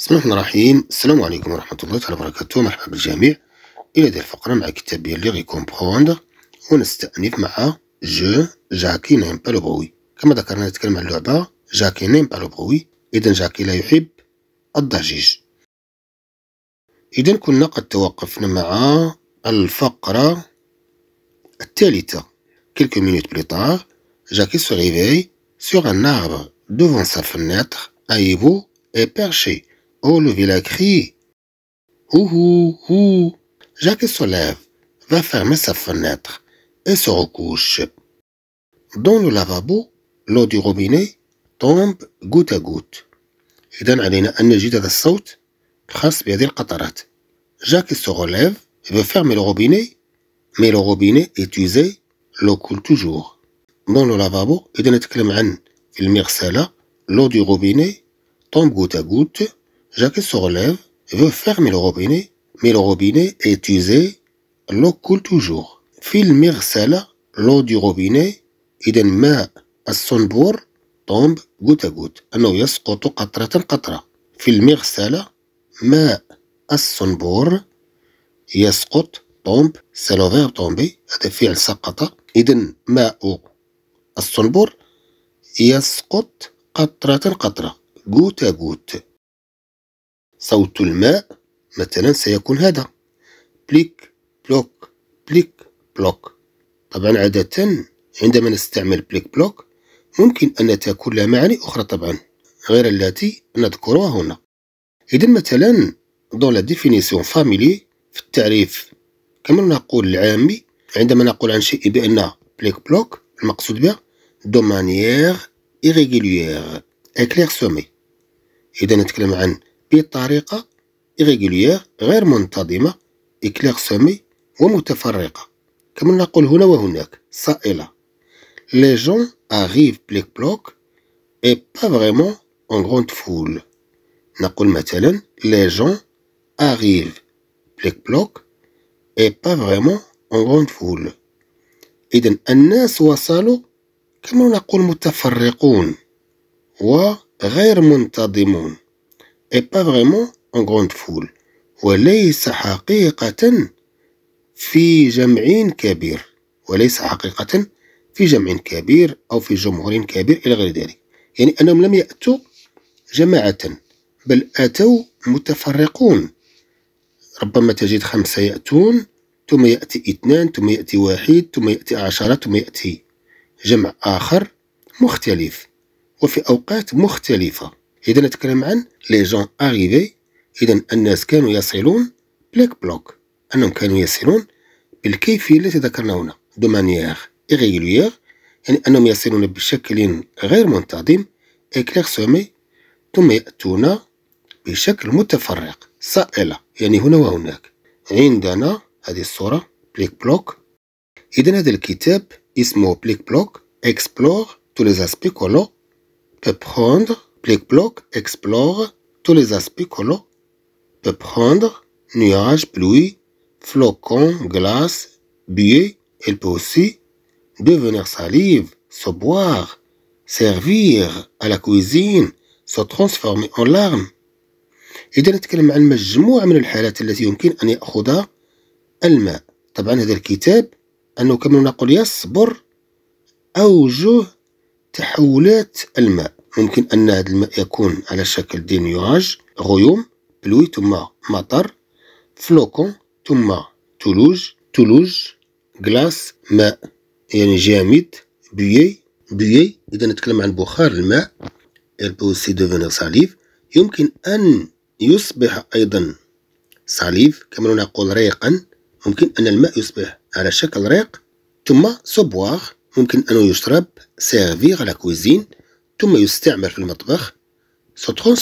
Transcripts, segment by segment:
بسم الله الرحمن الرحيم السلام عليكم ورحمة الله تعالى وبركاته مرحبا بالجميع إلى هذه الفقرة مع كتاب اللي كومبخوند ونستأنف مع جو جاكي نيم با كما ذكرنا نتكلم عن اللعبة جاكي نيم با لو إذا جاكي لا يحب الضجيج إذا كنا قد توقفنا مع الفقرة الثالثة كيلكو مينوت بليطار جاكي se سوغ ان un دوفون devant sa fenêtre à Ibo « Oh, le vilain crie Ouhou, ouh Jacques se lève, va fermer sa fenêtre et se recouche. Dans le lavabo, l'eau du robinet tombe goutte à goutte. إذا علينا أن نجدد الصوت الخاص بهذه القطرات. Jacques se relève et veut fermer le robinet, mais le robinet est usé, l'eau coule toujours. Dans le lavabo, un نتكلم عن la المغسلة, l'eau du robinet tombe goutte à goutte Jacques se relève, veut fermer le robinet, mais le robinet est usé, l'eau coule toujours. في المغسلة l'eau du robinet إذا ماء الصنبور طومب جوت جوت أنه يسقط قطرة قطرة في المغسلة ماء الصنبور يسقط طومب سلوفير طومبي هذا فعل سقط إذا ماء الصنبور يسقط قطرة قطرة جوت جوت صوت الماء مثلا سيكون هذا بليك بلوك بليك بلوك طبعا عادة عندما نستعمل بليك بلوك ممكن أن تكون لها معاني أخرى طبعا غير التي نذكرها هنا إذا مثلا دون لا ديفينيسيون فاميلي في التعريف كما نقول العامي عندما نقول عن شيء بأن بليك بلوك المقصود به دو مانيير إكليغ سومي إذا نتكلم عن بطريقه ايغيغوليير غير منتظمه اكليغ سومي ومتفرقه كما نقول هنا وهناك سائله لي جون اغيف بليك بلوك اي با فريمون اون غروند فول نقول مثلا لي جون اغيف بليك بلوك اي با فريمون اون غروند فول اذا الناس وصلوا كما نقول متفرقون وغير منتظمون et pas vraiment en grande foule وليس حقيقة في جمع كبير وليس حقيقة في جمع كبير أو في جمهور كبير إلى غير ذلك يعني أنهم لم يأتوا جماعة بل أتوا متفرقون ربما تجد خمسة يأتون ثم يأتي اثنان ثم يأتي واحد ثم يأتي عشرة ثم يأتي جمع آخر مختلف وفي أوقات مختلفة إذا نتكلم عن لي جون أغيفي إذا الناس كانوا يصلون بليك بلوك أنهم كانوا يصلون بالكيفية التي ذكرنا هنا دو مانيير إغيليير يعني أنهم يصلون بشكل غير منتظم سومي ثم يأتون بشكل متفرق سائلة يعني هنا وهناك عندنا هذه الصورة بليك بلوك إذا هذا الكتاب اسمه بليك بلوك اكسبلور تو لي زاسبي qu'on peut prendre block explore tous les aspects que l'eau. peut prendre, nuages, pluie, flocons, glace, buée. Elle peut aussi devenir salive, se boire, servir à la cuisine, se transformer en larmes. إذا نتكلم عن مجموعة من الحالات التي يمكن أن يأخذها الماء طبعا هذا الكتاب أنه كما نقول يصبر أوجه تحولات الماء ممكن أن هذا الماء يكون على شكل دي نيواج غيوم بلوي ثم مطر فلوكون ثم تلوج تلوج غلاس ماء يعني جامد بيي بيي إذا نتكلم عن بخار الماء البوسي دوفينيغ ساليف يمكن أن يصبح أيضا صاليف كما نقول ريقا ممكن أن الماء يصبح على شكل ريق ثم سوبواغ ممكن أنه يشرب سيرفيغ على كوزين ثم يستعمل في المطبخ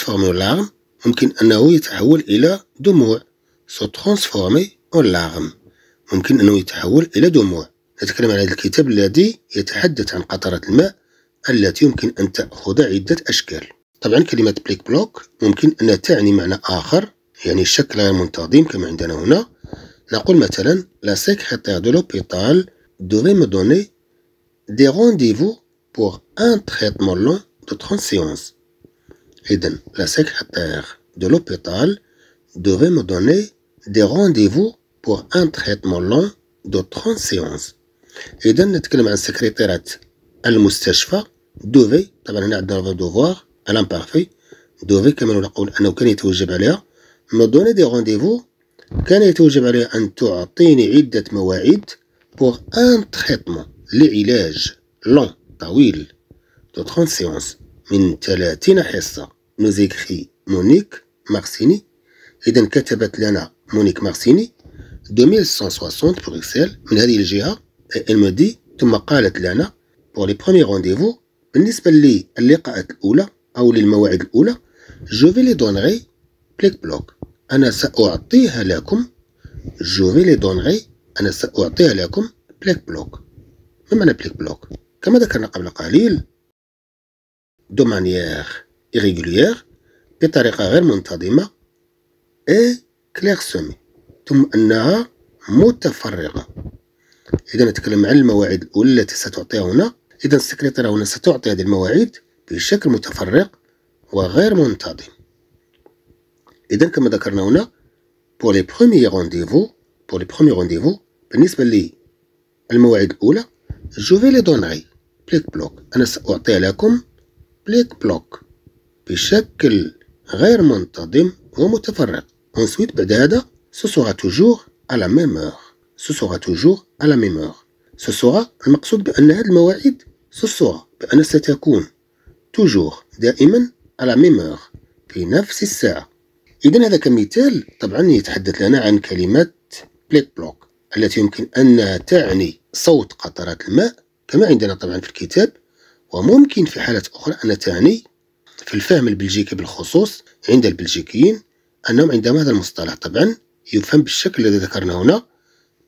او لارم ممكن أنه يتحول إلى دموع او لارم ممكن أنه يتحول إلى دموع نتكلم عن هذا الكتاب الذي يتحدث عن قطرة الماء التي يمكن أن تأخذ عدة أشكال طبعا كلمة بليك بلوك ممكن أن تعني معنى آخر يعني الشكل غير منتظم كما عندنا هنا نقول مثلا لا سيكريتير دو لوبيتال دوفي me دي رونديفو بور ان تريتمون لون toute séances. Et la secrétaire de l'hôpital devait me donner des rendez-vous pour un traitement long de 30 séances. Et donc, notre secrétaire à l'hôpital devait, dans le devoir, à l'imparfait, devait, comme nous l'avons dit, était obligé me donner des rendez-vous, un. était obligé d'aller, en tout cas, pour un traitement, l'élage long, taouille, دو 30 من 30 حصة نوزيكخي مونيك مارسيني إذا كتبت لنا مونيك مارسيني سون pour Excel من هذه الجهة المدي ثم قالت لنا بور لي بخومي رونديفو بالنسبة للقاءات الأولى أو للمواعيد الأولى جو في لي دونغي بليك بلوك أنا سأعطيها لكم جو في لي دونغي أنا سأعطيها لكم بليك بلوك ما معنى بليك بلوك كما ذكرنا قبل قليل دو مانيير irrégulière بطريقة غير منتظمة اي كليرسومي ثم أنها متفرغة إذا نتكلم عن المواعيد الأولى التي ستعطيها هنا إذا السكرتيرة هنا ستعطي هذه المواعيد بشكل متفرغ وغير منتظم إذا كما ذكرنا هنا بور لي بروميير رونديفو بور لي بروميير رونديفو بالنسبة لي المواعيد الأولى جو في لي دونغي بليك بلوك أنا سأعطيها لكم بليك بلوك بشكل غير منتظم ومتفرق ensuite بعد هذا ce sera toujours à la même heure ce sera toujours à la même heure ce sera المقصود بأن هذه المواعيد ce sera بأن ستكون toujours دائما à la même heure في نفس الساعة إذا هذا كمثال طبعا يتحدث لنا عن كلمة بليك بلوك التي يمكن أنها تعني صوت قطرات الماء كما عندنا طبعا في الكتاب وممكن في حالات أخرى أن تعني في الفهم البلجيكي بالخصوص عند البلجيكيين أنهم عندما هذا المصطلح طبعا يفهم بالشكل الذي ذكرنا هنا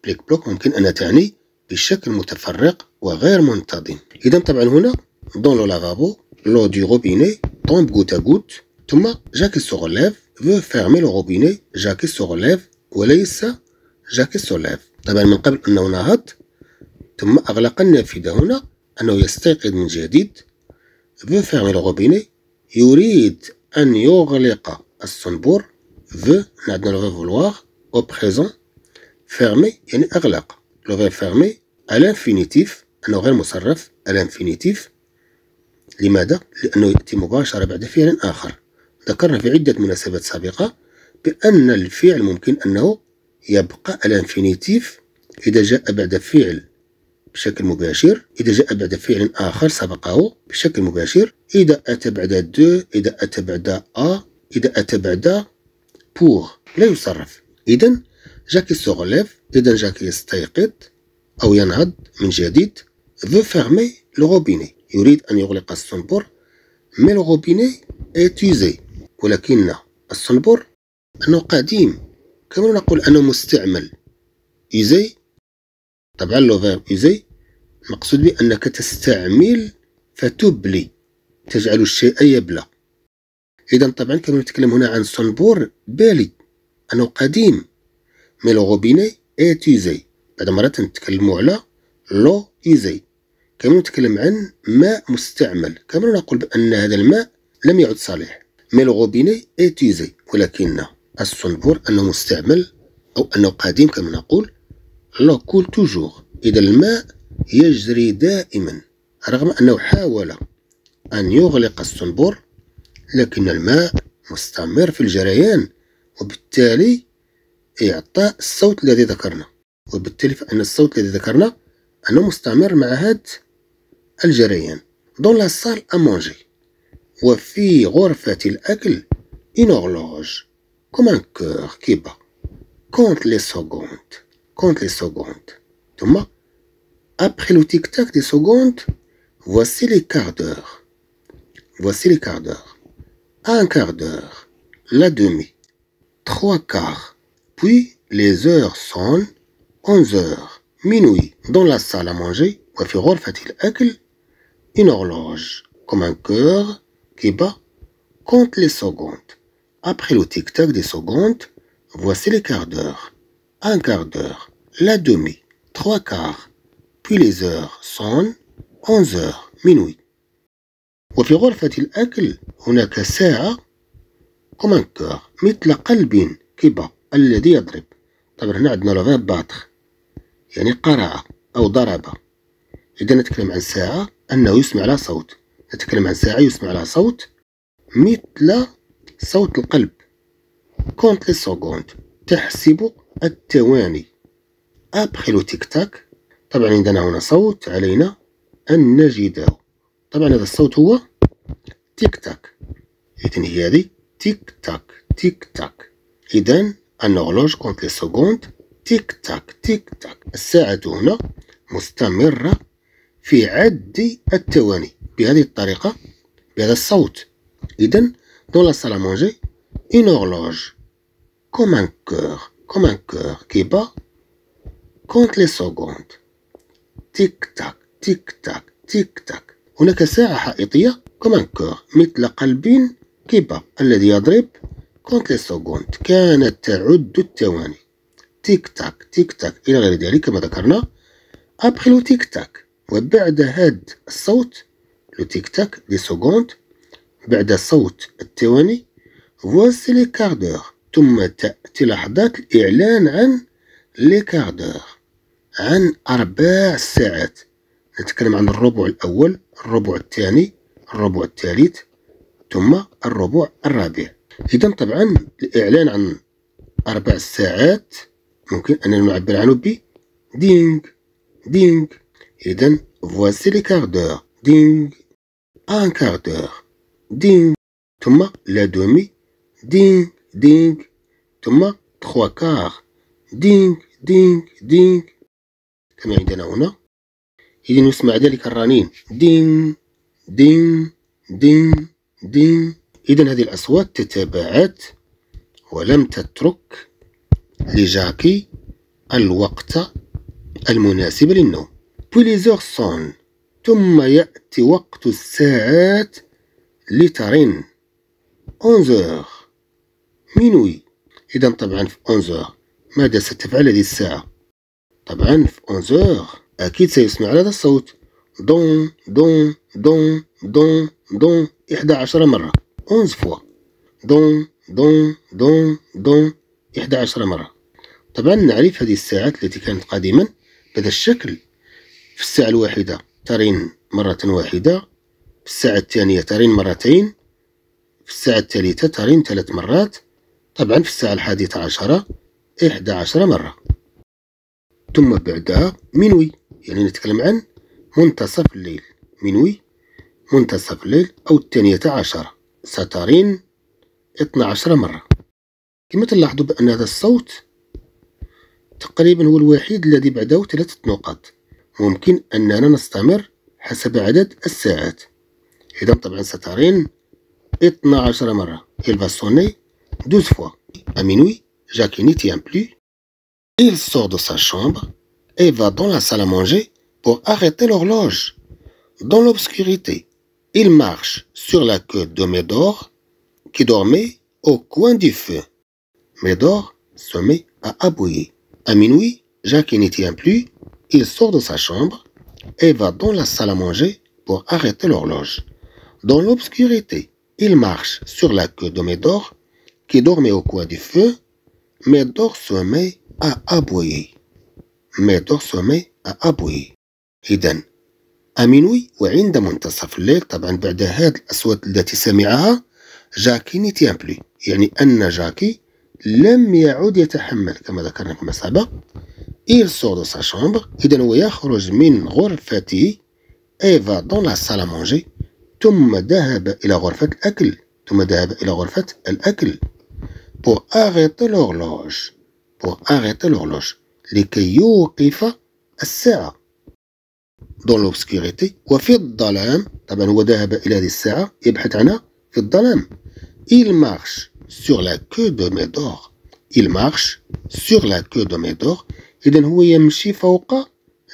بليك بلوك ممكن أن تعني بشكل متفرق وغير منتظم إذا طبعا هنا دون لو لافابو لو دي روبيني طومب غوت غوت ثم جاكي سوغليف فو فيرمي لو روبيني جاكي سوغليف وليس جاكي se طبعا من قبل أنه نهض ثم أغلق النافذة هنا أنه يستيقظ من جديد veut الغوبيني يريد أن يغلق الصنبور في نعدنا لو فولوار أو بريزون fermé يعني أغلق لو verbe الانفينيتيف أنه غير مصرف الانفينيتيف لماذا؟ لأنه يأتي مباشرة بعد فعل آخر ذكرنا في عدة مناسبات سابقة بأن الفعل ممكن أنه يبقى الانفينيتيف إذا جاء بعد فعل بشكل مباشر إذا جاء بعد فعل آخر سبقه بشكل مباشر إذا أتى بعد دو إذا أتى بعد أ إذا أتى بعد بور لا يصرف إذا جاكي سوغليف إذا جاكي يستيقظ أو ينهض من جديد فو فيرمي لو robinet يريد أن يغلق الصنبور مي لو robinet est ولكن الصنبور أنه قديم كما نقول أنه مستعمل إيزي طبعا لو فيرب ايزي مقصود به أنك تستعمل فتبلي تجعل الشيء يبلى إذا طبعا كانوا نتكلم هنا عن صنبور بالي أنه قديم مي لو غوبيني إيت إزي بعد مرات نتكلموا على لو ايزي كانوا نتكلم عن ماء مستعمل كما نقول بأن هذا الماء لم يعد صالح مي لو غوبيني إيت إزي ولكن الصنبور أنه مستعمل أو أنه قديم كما نقول الله كول توجور إذا الماء يجري دائما رغم أنه حاول أن يغلق الصنبور لكن الماء مستمر في الجريان وبالتالي يعطى الصوت الذي ذكرنا وبالتالي فإن الصوت الذي ذكرنا أنه مستمر مع هاد الجريان دون لا سال أمونجي وفي غرفة الأكل اون أورلوج كوم أن كور كيبا كونت لي سكوند compte les secondes. Thomas, après le tic-tac des secondes, voici les quarts d'heure. Voici les quarts d'heure. Un quart d'heure, la demi, trois quarts. Puis les heures sont onze heures, minuit, dans la salle à manger, une horloge, comme un cœur, qui bat, compte les secondes. Après le tic-tac des secondes, voici les quarts d'heure. Un quart d'heure, la demi, trois quarts, puis les heures صون 11 heures minuit. وفي غرفة الأكل هناك ساعة كمان كور مثل قلب كبا الذي يضرب طبعا هنا عندنا لغاب باتر يعني قرع أو ضرب إذا نتكلم عن ساعة أنه يسمع لها صوت نتكلم عن ساعة يسمع لها صوت مثل صوت القلب كونت لي سكوند تحسب الثواني أبخل تيك تاك طبعا عندنا هنا صوت علينا أن نجده طبعا هذا الصوت هو تيك تاك إذن هي هذه تيك تاك تيك تاك إذن النغلوج كونت لي سكوند تيك تاك تيك تاك الساعة هنا مستمرة في عد الثواني بهذه الطريقة بهذا الصوت إذن دون لا سالا مونجي اون كوم comme un cœur, comme un كونت لي سوكوند تيك تاك تيك تاك تيك تاك هناك ساعة حائطية ان كور مثل قلب كيبا الذي يضرب كونت لي سكوند كانت تعد الثواني تيك تاك تيك تاك إلى غير ذلك كما ذكرنا أبخي لو تيك تاك وبعد هاد الصوت لو تيك تاك دي سكوند بعد صوت الثواني فوسي لي كاردور ثم تأتي لحظات الإعلان عن لي كاردور عن أربع ساعات نتكلم عن الربع الأول الربع الثاني الربع الثالث ثم الربع الرابع إذا طبعا الإعلان عن أربع ساعات ممكن أن نعبر عنه ب دينغ دينغ إذا voici les quarts d'heure دينغ un quart d'heure دينغ ثم لا دومي دينغ دينغ ثم تخوا كار دينغ دينغ دينغ كما عندنا هنا إذن نسمع ذلك الرنين دين دين دين دين إذا هذه الأصوات تتابعت ولم تترك لجاكي الوقت المناسب للنوم بوليزور سون ثم يأتي وقت الساعات لترن أونزور مينوي إذا طبعا في أونزور ماذا ستفعل هذه الساعة طبعا في 11 أكيد سيسمع هذا الصوت دون دون دون دون دون إحدى عشر مرة 11 فوا دون دون دون دون إحدى عشر مرة طبعا نعرف هذه الساعات التي كانت قديما بهذا الشكل في الساعة الواحدة ترين مرة واحدة في الساعة الثانية ترين مرتين في الساعة الثالثة ترين ثلاث مرات طبعا في الساعة الحادية عشرة إحدى عشر مرة ثم بعدها منوي يعني نتكلم عن منتصف الليل منوي منتصف الليل أو الثانية عشرة سترين 12 مرة كما تلاحظوا بأن هذا الصوت تقريبا هو الوحيد الذي بعده ثلاثة نقاط ممكن أننا نستمر حسب عدد الساعات إذا طبعا سترين 12 مرة الباسوني دوز فوا أمينوي جاكيني Jacquini بلو Il sort de sa chambre et va dans la salle à manger pour arrêter l'horloge. Dans l'obscurité, il marche sur la queue de Médor qui dormait au coin du feu. Médor se met à aboyer. À minuit, Jacques n'y tient plus. Il sort de sa chambre et va dans la salle à manger pour arrêter l'horloge. Dans l'obscurité, il marche sur la queue de Médor qui dormait au coin du feu. Médor se met a aboyé ماتوغ سومي أبوي إذا أمينوي وعند منتصف الليل طبعا بعد هذه الأصوات التي سمعها جاكي نيتيان بلو يعني أن جاكي لم يعد يتحمل كما ذكرنا فيما سبق إل سور دو سا شومبر إذن هو يخرج من غرفته إيفا دون لا سالا مونجي ثم ذهب إلى غرفة الأكل ثم ذهب إلى غرفة الأكل بو أغيطي لورلوج pour arrêter l'horloge, لكي يوقف الساعة dans l'obscurité وفي الظلام طبعا هو ذهب إلى هذه الساعة يبحث عنها في الظلام il marche sur la queue de Médor il marche sur la queue de Médor إذا هو يمشي فوق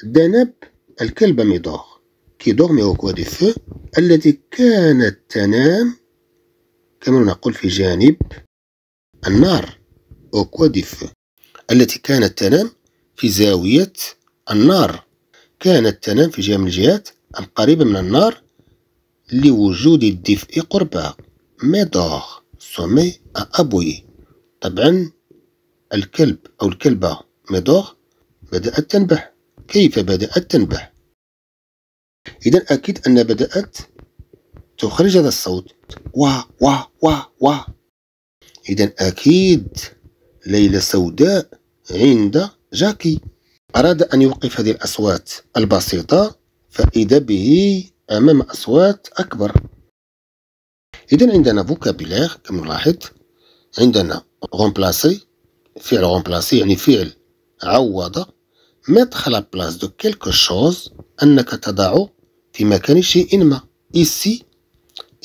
ذنب الكلب ميدور كي دورمي أو كوا دي فو التي كانت تنام كما نقول في جانب النار أو كوا دي فو التي كانت تنام في زاوية النار كانت تنام في جهة من الجهات القريبة من النار لوجود الدفء قربها ميدور سومي أبوي طبعا الكلب أو الكلبة ميدور بدأت تنبح كيف بدأت تنبح؟ إذا أكيد أن بدأت تخرج هذا الصوت وا وا وا وا إذا أكيد ليلة سوداء عند جاكي أراد أن يوقف هذه الأصوات البسيطة فإذا به أمام أصوات أكبر إذا عندنا فوكابيلير كما نلاحظ عندنا غومبلاسي فعل غومبلاسي يعني فعل عوض mettre à بلاس دو كيلكو شوز أنك تضع في مكان شيء ما إيسي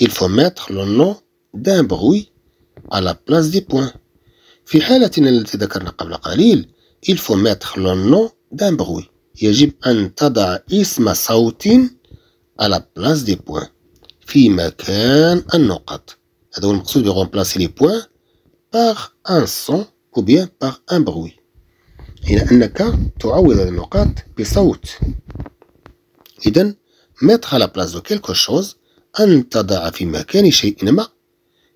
إلفو faut لو نو nom d'un bruit à دي بوان في حالتنا التي ذكرنا قبل قليل il faut mettre le nom d'un bruit يجب أن تضع اسم صوت la place دي بوان في مكان النقط هذا هو المقصود بغومبلاسي لي بوان باغ ان son أو بيان باغ ان بروي هنا أنك تعوض النقاط بصوت إذن mettre à la place de quelque chose أن تضع في مكان شيء ما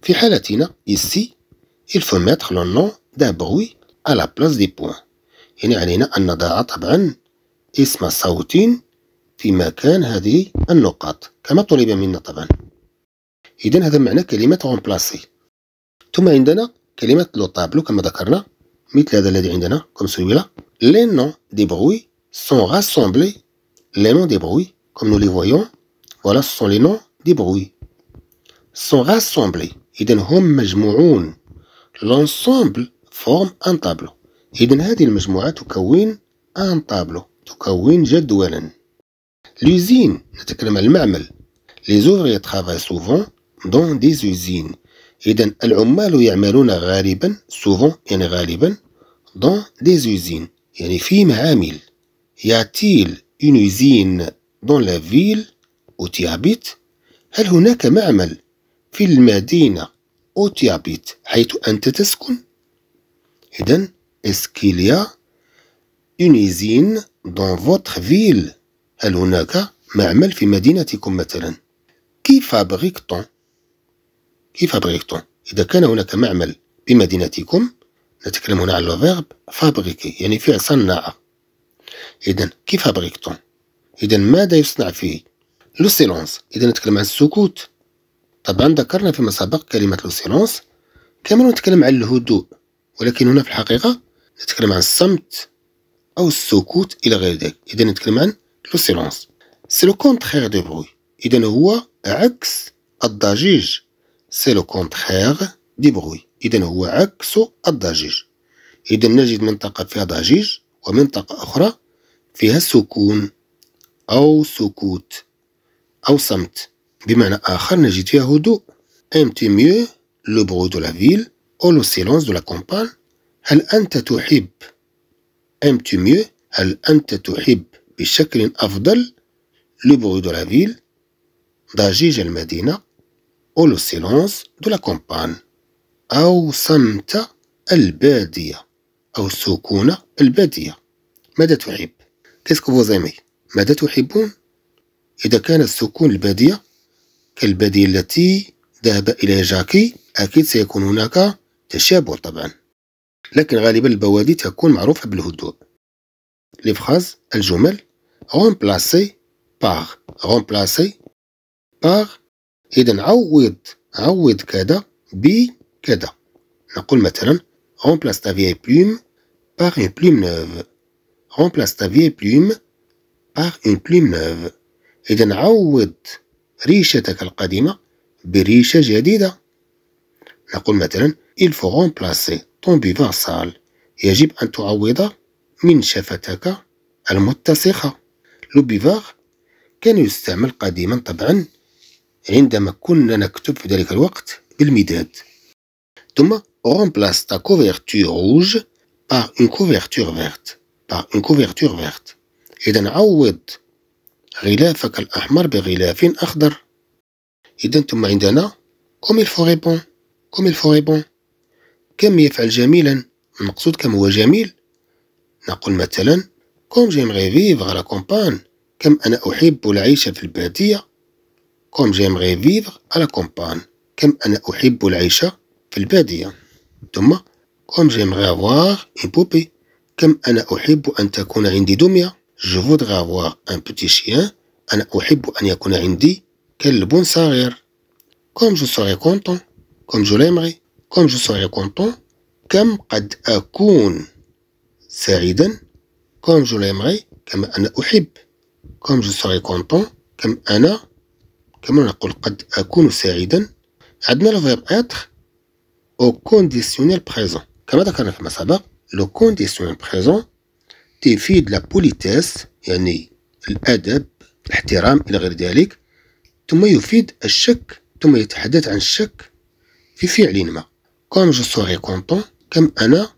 في حالتنا ici il faut mettre le nom d'un bruit à la place des points يعني علينا أن نضع طبعا اسم صوت في مكان هذه النقاط كما طلب منا طبعا إذا هذا معنى كلمة remplacer. ثم عندنا كلمة لو طابلو كما ذكرنا مثل هذا الذي عندنا كم سويلا لي نون دي بروي سون راسومبلي لي نون دي بروي كوم نو لي فويون فوالا سون لي نون دي بروي سون راسومبلي إذا هم مجموعون لونسومبل فورم ان طابلو إذا هذه المجموعة تكون ان طابلو تكون جدولا لوزين نتكلم على المعمل لي زوفري ترافاي سوفون دون دي زوزين إذا العمال يعملون غالبا سوفون يعني غالبا دون دي زوزين يعني في معامل ياتيل اون اوزين دون لا فيل أو تي هل هناك معمل في المدينة أوتيا بيت حيث أنت تسكن إذن إسكيليا يونيزين دون فوتر فيل هل هناك معمل في مدينتكم مثلا كيف فابريكتون كيف فابريكتون إذا كان هناك معمل بمدينتكم نتكلم هنا على الفيرب فابريكي يعني فعل صنع إذا كيف فابريكتون إذا ماذا يصنع فيه لو سيلونس إذا نتكلم عن السكوت طبعا ذكرنا فيما سبق كلمة لو سيلونس كما نتكلم عن الهدوء ولكن هنا في الحقيقة نتكلم عن الصمت أو السكوت إلى غير ذلك إذا نتكلم عن لو سيلونس سي لو كونتخيغ دو بروي إذا هو عكس الضجيج سي لو كونتخيغ دي بروي إذا هو عكس الضجيج إذا نجد منطقة فيها ضجيج ومنطقة أخرى فيها سكون أو سكوت أو صمت بمعنى آخر نجد فيها هدوء أمتي ميو لو بغو دو لا فيل أو لو سيلونس دو لا كومبان هل أنت تحب أمتي ميو هل أنت تحب بشكل أفضل لو بغو دو لا فيل ضجيج المدينة أو لو سيلونس دو لا كومبان أو صمت البادية أو سكون البادية ماذا تحب؟ كيسكو فوز ماذا تحبون؟ إذا كان السكون البادية البديل التي ذهب إلى جاكي أكيد سيكون هناك تشابه طبعا لكن غالبا البوادي تكون معروفة بالهدوء لي فراز الجمل remplacé par remplacé par إذا عوض عوض كذا بكذا نقول مثلا remplace ta vieille plume par une plume neuve remplace ta vieille plume par une plume neuve إذا عوض ريشتك القديمة بريشة جديدة نقول مثلا il faut remplacer ton buvard sale يجب أن تعوض من شفتك المتسخة لو بيفاغ كان يستعمل قديما طبعا عندما كنا نكتب في ذلك الوقت بالمداد ثم remplace ta couverture rouge par une couverture verte par une couverture verte إذا عوض غلافك الأحمر بغلاف أخضر إذا ثم عندنا كوم الفوريبون كوم الفوريبون كم يفعل جميلا المقصود كم هو جميل نقول مثلا كوم جيمغي فيفغ لا كومبان كم أنا أحب العيش في البادية كوم جيمغي فيفغ على كومبان كم أنا أحب العيش في البادية ثم كوم جيمغي أفواغ إن بوبي كم أنا أحب أن تكون عندي دمية Je voudrais avoir un petit chien. Ana ahbou an yakoun 3indi kelb saghir. Comme je serais content, comme je l'aimerai, comme je serais content, comme قد اكون سعيداً. Comme je l'aimerai comme ana ahbou. Comme je serais content, comme ana comme on dit قد اكون سعيداً. Adna le verbe être au conditionnel présent. Comme ça comme c'est ma سبق le conditionnel présent. تفيد لابوليتيس يعني الأدب الاحترام إلى غير ذلك ثم يفيد الشك ثم يتحدث عن الشك في فعل ما كوم جو سوري كونتون كم أنا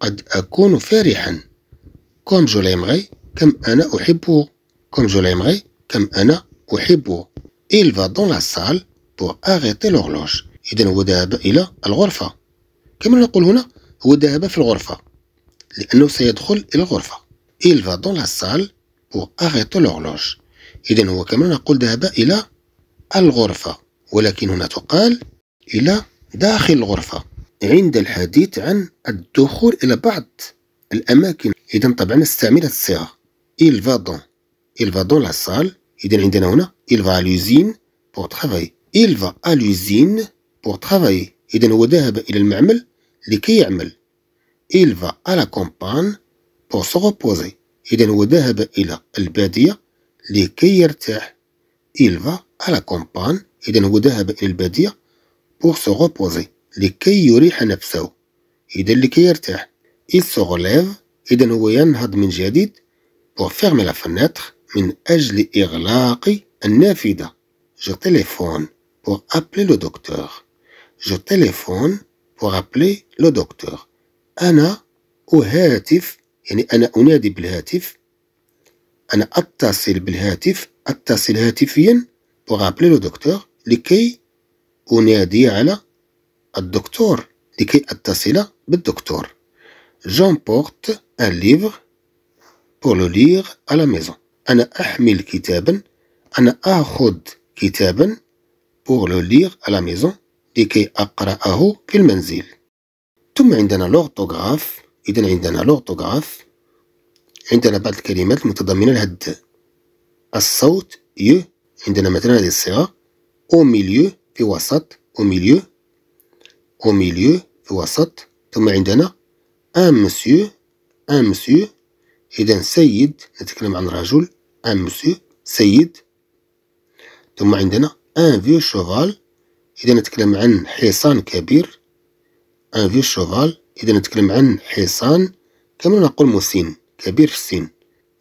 قد أكون فرحا كوم جو ليمغي كم أنا أحبه كوم جو ليمغي كم أنا أحبه إل فا دون لا سال بور arrêter l'horloge إذا هو ذهب إلى الغرفة كما نقول هنا هو ذهب في الغرفة لأنه سيدخل إلى الغرفة إل فا دون لا سال pour arrêter l'horloge إذا هو كما نقول ذهب إلى الغرفة ولكن هنا تقال إلى داخل الغرفة عند الحديث عن الدخول إلى بعض الأماكن إذا طبعا هذه الصيغة إل فا دون إل فا دون لا سال إذا عندنا هنا إل فا لوزين بور ترافاي إل فا لوزين بور ترافاي إذا هو ذهب إلى المعمل لكي يعمل il va à la campagne pour se reposer. إذا وذهب إلى البادية لكي يرتاح. Il va à la campagne. إذا وذهب إلى البادية pour se reposer. لكي يريح نفسه. إذا لكي يرتاح. Il se relève. إذا هو ينهض من جديد pour fermer la fenêtre من أجل إغلاق النافذة. Je téléphone pour appeler le docteur. Je téléphone pour appeler le docteur. أنا أهاتف يعني أنا أنادي بالهاتف أنا أتصل بالهاتف أتصل هاتفيا أغابلي لو دكتور لكي أنادي على الدكتور لكي أتصل بالدكتور J'emporte un livre pour le lire à la maison. أنا أحمل كتابا أنا آخذ كتابا pour le lire à la maison لكي أقرأه في المنزل ثم عندنا لوغتوغراف إذا عندنا لوغتوغراف عندنا بعض الكلمات المتضمنة لهاد الصوت يو عندنا مثلا هذه الصيغة أو ميليو في وسط أو ميليو أو ميليو في وسط ثم عندنا أن مسيو أن مسيو إذا سيد نتكلم عن رجل أن مسيو سيد ثم عندنا أن فيو شوفال إذا نتكلم عن حصان كبير ان آه، فيو شوفال إذا نتكلم عن حصان كما نقول مسن كبير في السن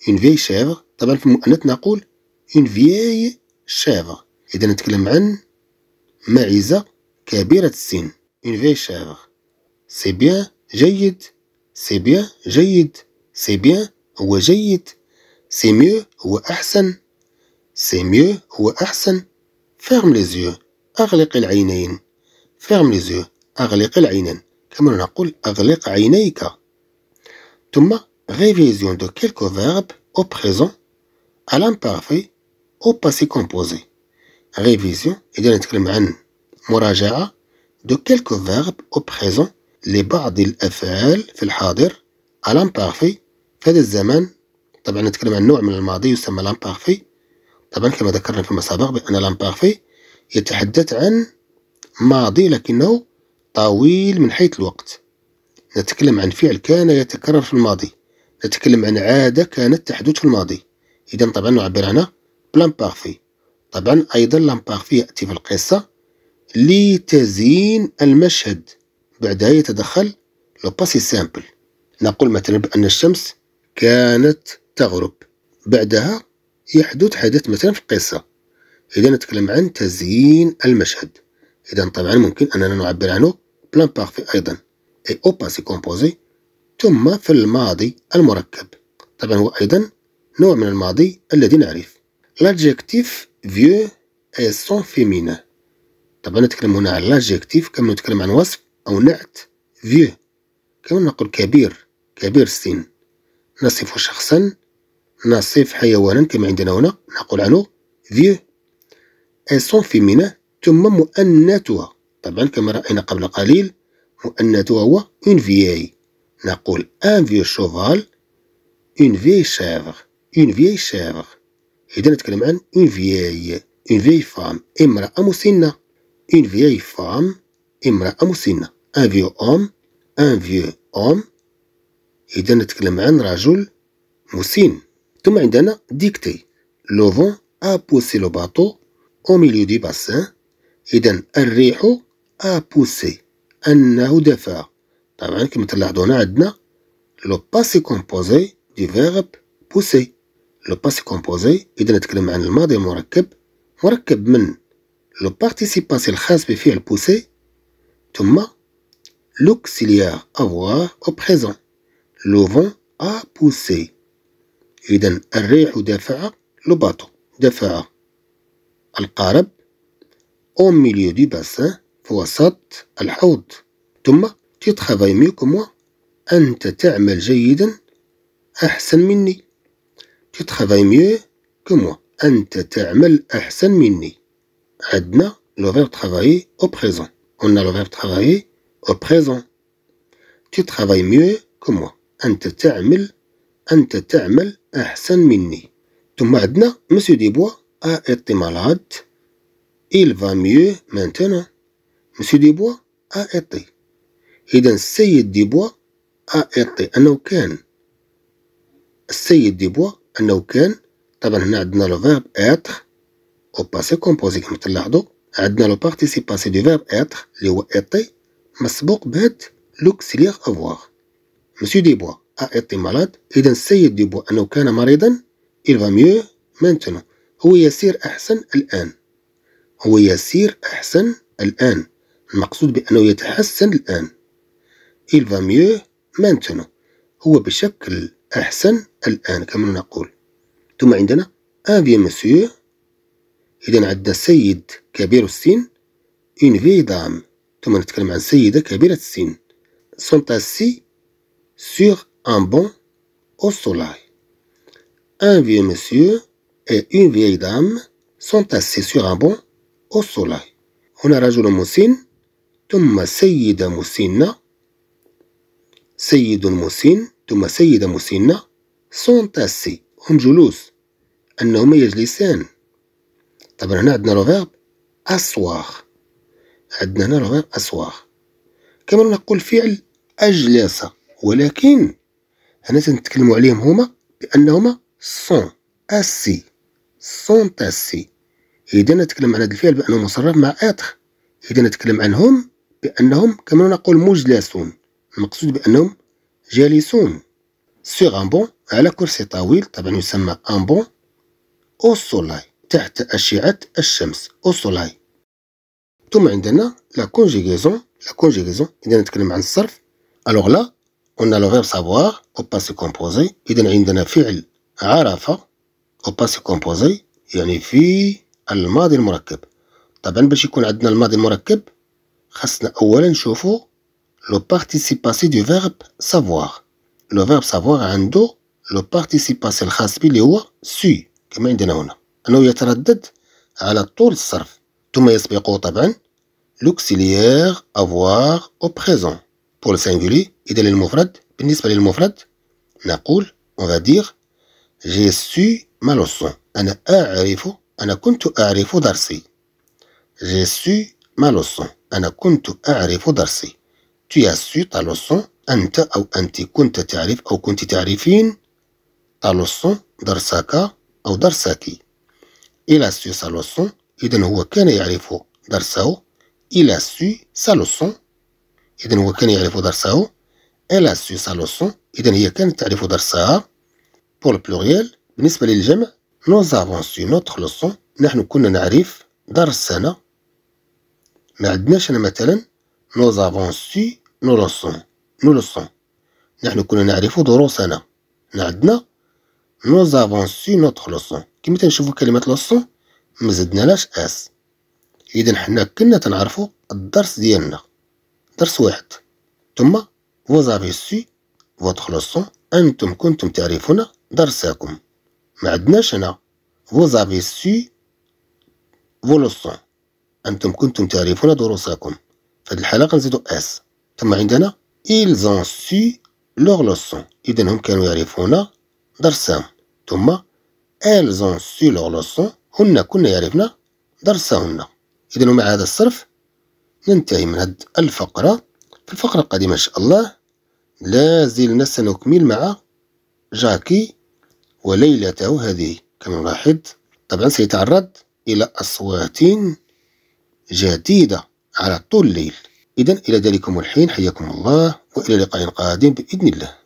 اون فيي شيفر طبعا في المؤنث نقول اون فيي شيفر إذا نتكلم عن معزة كبيرة السن اون فيي شيفر سي بيان جيد سي بيان جيد سي بيان هو جيد سي ميو هو أحسن سي ميو هو أحسن فيرم لي زيو أغلق العينين فيرم لي زيو أغلق العينين كما نقول أغلق عينيك ثم ريفيزيون دو كيلكو فيرب او بريزون à l'imparfait او باسي كومبوزي ريفيزيون إذا نتكلم عن مراجعة دو كيلكو فيرب او بريزون لبعض الأفعال في الحاضر à l'imparfait في هذا الزمان طبعا نتكلم عن نوع من الماضي يسمى لامبارفي طبعا كما ذكرنا فيما سبق بأن لامبارفي يتحدث عن ماضي لكنه طويل من حيث الوقت نتكلم عن فعل كان يتكرر في الماضي نتكلم عن عادة كانت تحدث في الماضي إذا طبعا نعبر عنها بلان بارفي طبعا أيضا لان بارفي يأتي في القصة لتزيين المشهد بعدها يتدخل لو باسي سامبل نقول مثلا بأن الشمس كانت تغرب بعدها يحدث حدث مثلا في القصة إذا نتكلم عن تزيين المشهد إذا طبعا ممكن أننا نعبر عنه بلان بارفي أيضا أي أو باسي كومبوزي ثم في الماضي المركب طبعا هو أيضا نوع من الماضي الذي نعرف لاجيكتيف فيو أي سون فيمينا طبعا نتكلم هنا على لاجيكتيف كما نتكلم عن وصف أو نعت فيو كما نقول كبير كبير السن نصف شخصا نصف حيوانا كما عندنا هنا نقول عنه فيو اي سون فيمينا ثم مؤنثها طبعا كما رأينا قبل قليل مؤنثها هو اون فيي نقول ان فيو شوفال اون فيي شافغ اون فيي شافغ إذا نتكلم عن اون فيي اون فيي فام امرأة مسنة اون فيي فام امرأة مسنة ان فيو اوم ان فيو اوم إذا نتكلم عن رجل مسن ثم عندنا ديكتي لو فون ا بوسي لو باطو او ميليو دي باسان إذا الريح A pousser. un a ou de faire. vu le passé composé du verbe pousser. Le passé composé, nous avons dit le mot de la mort. Le participe passé, le casse-béfile poussé, tout le monde l'auxiliaire avoir au présent. Le vent a poussé. Nous avons ou le bateau, le bateau, le carab au milieu du bassin. وسط الحوض ثم تترافاي ميو كموا أنت تعمل جيدا أحسن مني tu travailles mieux que moi أنت تعمل أحسن مني عندنا le verbe travailler au présent on a le verbe travailler au présent tu travailles mieux que moi أنت تعمل أنت تعمل أحسن مني ثم عندنا monsieur Desbois a été malade il va mieux maintenant مسيو ديبوا أعطي إذا السيد ديبوا أعطي أنه كان السيد ديبوا أنه كان طبعا هنا عندنا لو فيرب إتر أو باسي كومبوزي كما تلاحظوا عندنا لو بارتيسيب باسي دو فيرب إتر اللي هو إطي مسبوق بهاد لوكسيليغ أفواغ مسيو ديبوا أعطي مرض إذا السيد ديبوا أنه كان مريضا il va mieux maintenant هو يسير أحسن الآن هو يسير أحسن الآن المقصود بأنه يتحسن الآن il va mieux maintenant هو بشكل أحسن الآن كما نقول ثم عندنا ان فيي مسيو إذا عندنا سيد كبير السن اون فيي دام ثم نتكلم عن سيدة كبيرة السن sont assis sur un banc au soleil. Un vieux monsieur et une vieille dame sont assis sur un banc au soleil. هنا رجل مسن ثم سيد مسنة سيد مسن ثم سيد مسنة سون تاسي هم جلوس أنهما يجلسان طبعا هنا عندنا الفيرب اسواغ عندنا هنا الفيرب اسواغ كما نقول فعل أجلس ولكن هنا تنتكلمو عليهم هما بأنهما سون أسي سون تاسي إذا نتكلم عن هذا الفعل بأنه مصرف مع اتر إذا نتكلم عنهم بأنهم كما نقول مجلسون المقصود بأنهم جالسون سيغ ان بون على كرسي طويل طبعا يسمى ان بون أو سولاي تحت أشعة الشمس أو سولاي ثم عندنا لا كونجيغيزون لا كونجيغيزون إذا نتكلم عن الصرف ألوغ لا قلنا لو le سافوار أو باسي كومبوزي إذا عندنا فعل عرف أو باسي كومبوزي يعني في الماضي المركب طبعا باش يكون عندنا الماضي المركب Le verbe savoir Le do, le savoir. le verbe savoir un dos, le participe est un terme le participatif, un terme qui qui est au أنا كنت أعرف درسي تي as تالوسون أنت أو أنت كنت تعرف أو كنت تعرفين تالوسون درسك أو درسك إلى a سالوسون إذن إذا هو كان يعرف درسه إلى a سالوسون إذن إذا هو كان يعرف درسه إلى a سالوسون إذن إذا هي كانت تعرف درسها pour le pluriel بالنسبة للجمع nous avons su notre نحن كنا نعرف درسنا ما عندناش هنا مثلا نو زافون سي نو لوسون نو لوسون نحن كنا نعرف دروسنا هنا عندنا نو زافون سي نوتر لوسون كيما تنشوفو كلمة لوسون ما زدنالاش اس اذا حنا كنا تنعرفو الدرس ديالنا درس واحد ثم فوزافي سي فوتر لوسون انتم كنتم تعرفون درسكم ما عندناش هنا فوزافي سي su vos أنتم كنتم تعرفون دروسكم في الحلقة نزيدو أس ثم عندنا ils ont su leur leçon إذن هم كانوا يعرفون درسهم ثم elles ont su leur leçon هن كنا يعرفن درسهن إذن ومع هذا الصرف ننتهي من هذه الفقرة في الفقرة القادمة إن شاء الله لازلنا سنكمل مع جاكي وليلته هذه كما نلاحظ طبعا سيتعرض إلى أصوات جديدة على طول الليل إذا إلى ذلكم الحين حياكم الله وإلى لقاء قادم بإذن الله